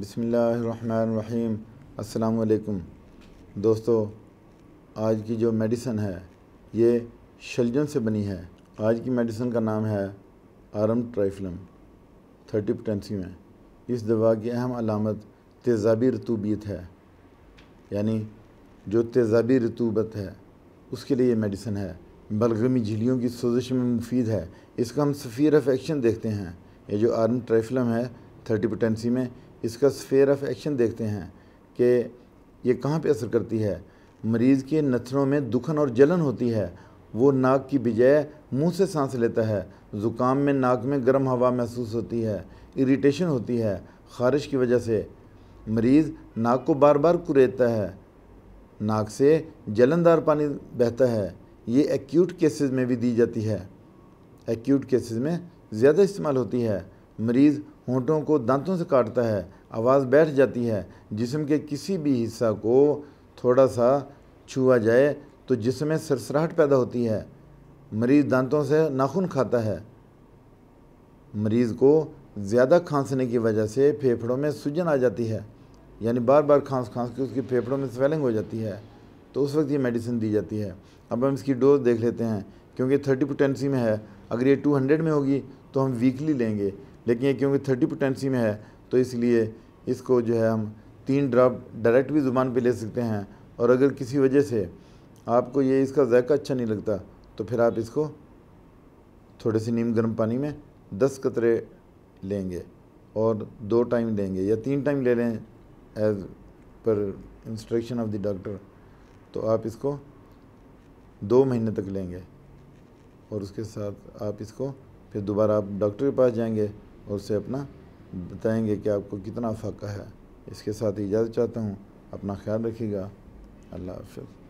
बसमीम् अस्सलाम दोस्तों आज की जो मेडिसन है ये शलजन से बनी है आज की मेडिसन का नाम है आरम ट्राइफलम थर्टी पटेंसी में इस दवा की अहम अलामत तेज़ाबी रतूबियत है यानी जो तेज़ाबी रतूबत है उसके लिए ये मेडिसन है बलगमी झीलियों की सोजिश में मुफीद है इसका हम सफ़ीर ऑफ एक्शन देखते हैं ये जो आर्म ट्राइफलम है थर्टी पोटेंसी में इसका स्फेयर ऑफ एक्शन देखते हैं कि ये कहाँ पे असर करती है मरीज़ के नथनों में दुखन और जलन होती है वो नाक की बजाय मुंह से सांस लेता है ज़ुकाम में नाक में गर्म हवा महसूस होती है इरिटेशन होती है खारिश की वजह से मरीज़ नाक को बार बार कुरेता है नाक से जलनदार पानी बहता है ये एक्यूट केसेस में भी दी जाती है एक्यूट केसेस में ज़्यादा इस्तेमाल होती है मरीज़ होंठों को दांतों से काटता है आवाज़ बैठ जाती है जिसम के किसी भी हिस्सा को थोड़ा सा छुआ जाए तो जिसम में सरसराहट पैदा होती है मरीज़ दांतों से नाखून खाता है मरीज़ को ज़्यादा खांसने की वजह से फेफड़ों में सूजन आ जाती है यानी बार बार खांस खांस के उसकी फेफड़ों में स्वेलिंग हो जाती है तो उस वक्त ये मेडिसिन दी जाती है अब हम इसकी डोज देख लेते हैं क्योंकि थर्टी पोटेंसी में है अगर ये टू हंड्रेड में होगी तो हम वीकली लेंगे लेकिन ये क्योंकि थर्टी पोटेंसी में है तो इसलिए इसको जो है हम तीन ड्राप डायरेक्ट भी ज़ुबान पे ले सकते हैं और अगर किसी वजह से आपको ये इसका जायका अच्छा नहीं लगता तो फिर आप इसको थोड़े से नीम गर्म पानी में दस कतरे लेंगे और दो टाइम लेंगे या तीन टाइम ले लें as per instruction of the doctor तो आप इसको दो महीने तक लेंगे और उसके साथ आप इसको फिर दोबारा आप डॉक्टर के पास जाएंगे और उसे अपना बताएंगे कि आपको कितना फ़ाका है इसके साथ इजाज़त चाहता हूँ अपना ख्याल रखिएगा अल्लाह हाफ